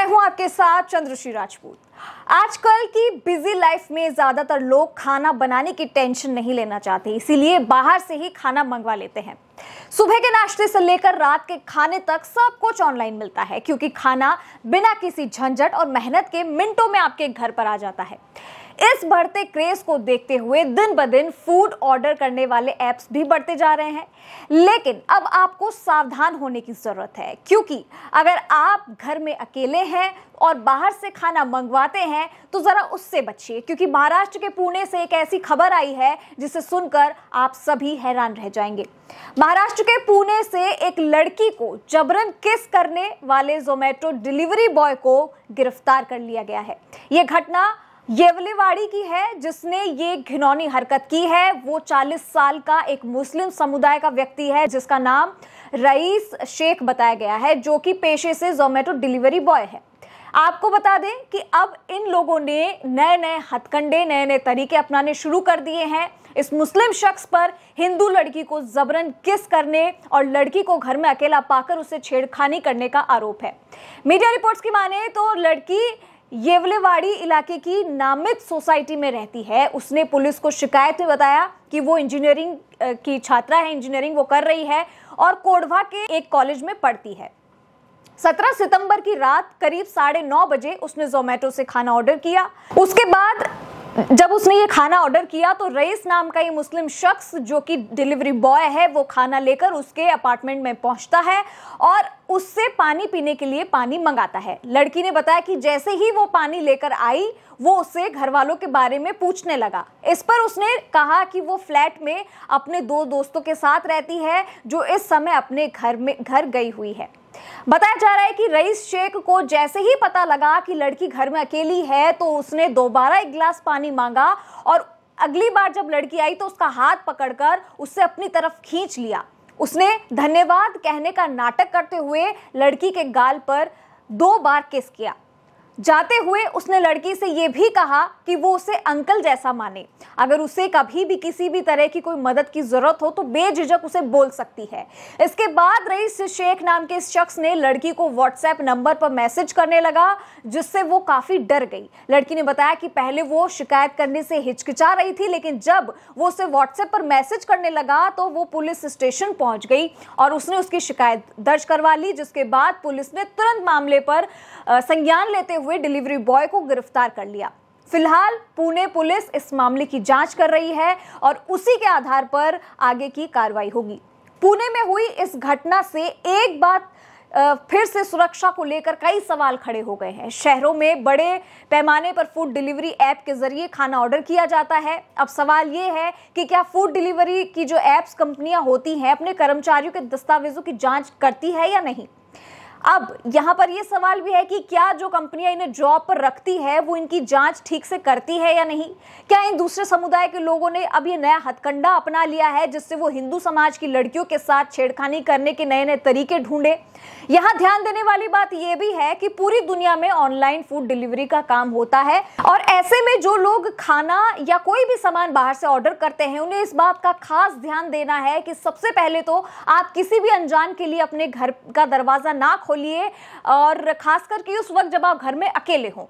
मैं हूं आपके साथ चंद्रश्री राजपूत आजकल की बिजी लाइफ में ज्यादातर लोग खाना बनाने की टेंशन नहीं लेना चाहते इसीलिए बाहर से ही खाना मंगवा लेते हैं सुबह के नाश्ते से लेकर रात के खाने तक सब कुछ ऑनलाइन मिलता है क्योंकि खाना बिना किसी झंझट और मेहनत के मिनटों में आपके घर पर आ जाता है इस बढ़ते क्रेज को देखते हुए दिन ब दिन फूड ऑर्डर करने वाले ऐप्स भी बढ़ते जा रहे हैं लेकिन अब आपको सावधान होने की ज़रूरत है क्योंकि अगर आप घर में अकेले हैं और बाहर से खाना मंगवाते हैं तो ज़रा उससे बचिए क्योंकि महाराष्ट्र के पुणे से एक ऐसी खबर आई है जिसे सुनकर आप सभी हैरान रह जाएंगे महाराष्ट्र के पुणे से एक लड़की को जबरन किस करने वाले जोमेटो डिलीवरी बॉय को गिरफ्तार कर लिया गया है यह घटना येवलेवाड़ी की है जिसने ये घिनौनी हरकत की है वो 40 साल का एक मुस्लिम समुदाय का व्यक्ति है जिसका नाम रईस शेख बताया गया है जो कि पेशे से जोमेटो डिलीवरी बॉय है आपको बता दें कि अब इन लोगों ने नए नए हथकंडे नए नए तरीके अपनाने शुरू कर दिए हैं इस मुस्लिम शख्स पर हिंदू लड़की को जबरन किस करने और लड़की को घर में अकेला पाकर उसे छेड़खानी करने का आरोप है मीडिया रिपोर्ट्स की माने तो लड़की येवलेवाड़ी इलाके की नामित सोसाइटी में रहती है उसने पुलिस को शिकायत में बताया कि वो इंजीनियरिंग की छात्रा है इंजीनियरिंग वो कर रही है और कोडवा के एक कॉलेज में पढ़ती है 17 सितंबर की रात करीब साढ़े नौ बजे उसने जोमेटो से खाना ऑर्डर किया उसके बाद जब उसने ये खाना ऑर्डर किया तो रईस नाम का ये मुस्लिम शख्स जो कि डिलीवरी बॉय है वो खाना लेकर उसके अपार्टमेंट में पहुंचता है और उससे पानी पीने के लिए पानी मंगाता है लड़की ने बताया कि जैसे ही वो पानी लेकर आई वो उससे घर वालों के बारे में पूछने लगा इस पर उसने कहा कि वो फ्लैट में अपने दो दोस्तों के साथ रहती है जो इस समय अपने घर में घर गई हुई है बताया जा रहा है कि रईस शेख को जैसे ही पता लगा कि लड़की घर में अकेली है तो उसने दोबारा एक गिलास पानी मांगा और अगली बार जब लड़की आई तो उसका हाथ पकड़कर उससे अपनी तरफ खींच लिया उसने धन्यवाद कहने का नाटक करते हुए लड़की के गाल पर दो बार किस किया जाते हुए उसने लड़की से ये भी कहा कि वो उसे अंकल जैसा माने अगर उसे कभी भी किसी भी तरह की कोई मदद की जरूरत हो तो बेझिझक उसे बोल सकती है इसके बाद रईस शेख नाम के इस शख्स ने लड़की को व्हाट्सएप नंबर पर मैसेज करने लगा जिससे वो काफी डर गई लड़की ने बताया कि पहले वो शिकायत करने से हिचकिचा रही थी लेकिन जब वो उसे व्हाट्सएप पर मैसेज करने लगा तो वो पुलिस स्टेशन पहुंच गई और उसने उसकी शिकायत दर्ज करवा ली जिसके बाद पुलिस ने तुरंत मामले पर संज्ञान लेते हुए हुए डिलीवरी बॉय को गिरफ्तार कर लिया फिलहाल पुणे पुलिस इस मामले की जांच कर रही है और उसी के आधार पर आगे की कार्रवाई होगी पुणे में हुई इस घटना से एक बात फिर से सुरक्षा को लेकर कई सवाल खड़े हो गए हैं शहरों में बड़े पैमाने पर फूड डिलीवरी ऐप के जरिए खाना ऑर्डर किया जाता है अब सवाल ये है कि क्या फूड डिलीवरी की जो ऐप्स कंपनियां होती हैं अपने कर्मचारियों के दस्तावेजों की जांच करती है या नहीं अब यहां पर यह सवाल भी है कि क्या जो कंपनियां इन्हें जॉब पर रखती है वो इनकी जांच ठीक से करती है या नहीं क्या इन दूसरे समुदाय के लोगों ने अब ये नया हथकंडा अपना लिया है जिससे वो हिंदू समाज की लड़कियों के साथ छेड़खानी करने के नए नए तरीके ढूंढे यहां ध्यान देने वाली बात यह भी है कि पूरी दुनिया में ऑनलाइन फूड डिलीवरी का काम होता है और ऐसे में जो लोग खाना या कोई भी सामान बाहर से ऑर्डर करते हैं उन्हें इस बात का खास ध्यान देना है कि सबसे पहले तो आप किसी भी अनजान के लिए अपने घर का दरवाजा ना खो खोलिए और खास करके उस वक्त जब आप घर में अकेले हों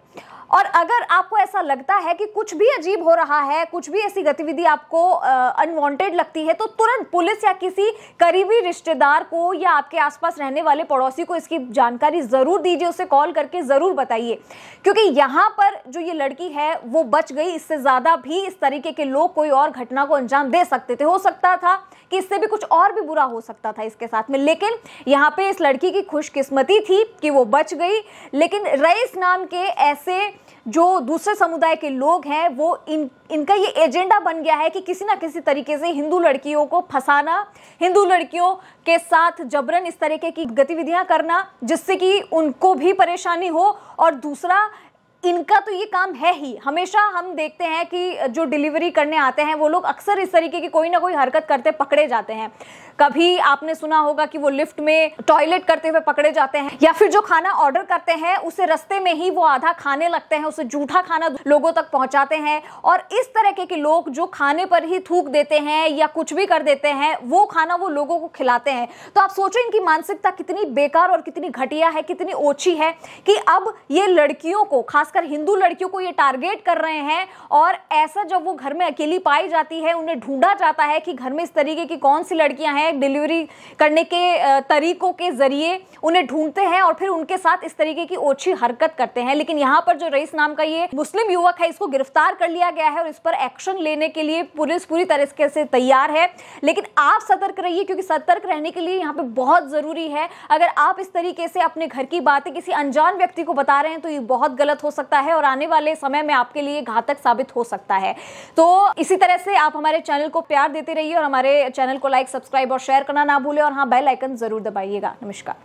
और अगर आपको ऐसा लगता है कि कुछ भी अजीब हो रहा है कुछ भी ऐसी गतिविधि आपको अनवांटेड लगती है तो तुरंत पुलिस या किसी करीबी रिश्तेदार को या आपके आसपास रहने वाले पड़ोसी को इसकी जानकारी ज़रूर दीजिए उसे कॉल करके ज़रूर बताइए क्योंकि यहाँ पर जो ये लड़की है वो बच गई इससे ज़्यादा भी इस तरीके के लोग कोई और घटना को अंजाम दे सकते थे हो सकता था कि इससे भी कुछ और भी बुरा हो सकता था इसके साथ में लेकिन यहाँ पे इस लड़की की खुशकिस्मती थी कि वो बच गई लेकिन रईस नाम के ऐसे जो दूसरे समुदाय के लोग हैं वो इन इनका ये एजेंडा बन गया है कि किसी ना किसी तरीके से हिंदू लड़कियों को फंसाना हिंदू लड़कियों के साथ जबरन इस तरीके की गतिविधियां करना जिससे कि उनको भी परेशानी हो और दूसरा इनका तो ये काम है ही हमेशा हम देखते हैं कि जो डिलीवरी करने आते हैं वो लोग अक्सर इस तरीके की कोई ना कोई हरकत करते पकड़े जाते हैं कभी आपने सुना होगा कि वो लिफ्ट में टॉयलेट करते हुए पकड़े जाते हैं या फिर जो खाना ऑर्डर करते हैं उसे रस्ते में ही वो आधा खाने लगते हैं उसे जूठा खाना लोगों तक पहुंचाते हैं और इस तरह के लोग जो खाने पर ही थूक देते हैं या कुछ भी कर देते हैं वो खाना वो लोगों को खिलाते हैं तो आप सोचो इनकी मानसिकता कितनी बेकार और कितनी घटिया है कितनी ओछी है कि अब ये लड़कियों को खास खासकर हिंदू लड़कियों को ये टारगेट कर रहे हैं और ऐसा जब वो घर में अकेली पाई जाती है उन्हें ढूंढा जाता है कि घर में इस तरीके की कौन सी लड़कियां हैं डिलीवरी करने के तरीकों के जरिए उन्हें ढूंढते हैं और फिर उनके साथ इस तरीके की ओछी हरकत करते हैं लेकिन यहाँ पर जो रईस नाम का ये मुस्लिम युवक है इसको गिरफ्तार कर लिया गया है और इस पर एक्शन लेने के लिए पुलिस पूरी तरीके से तैयार है लेकिन आप सतर्क रहिए क्योंकि सतर्क रहने के लिए यहाँ पे बहुत जरूरी है अगर आप इस तरीके से अपने घर की बातें किसी अनजान व्यक्ति को बता रहे हैं तो ये बहुत गलत हो सकता सकता है और आने वाले समय में आपके लिए घातक साबित हो सकता है तो इसी तरह से आप हमारे चैनल को प्यार देते रहिए और हमारे चैनल को लाइक सब्सक्राइब और शेयर करना ना भूलें और हाँ बेल आइकन जरूर दबाइएगा नमस्कार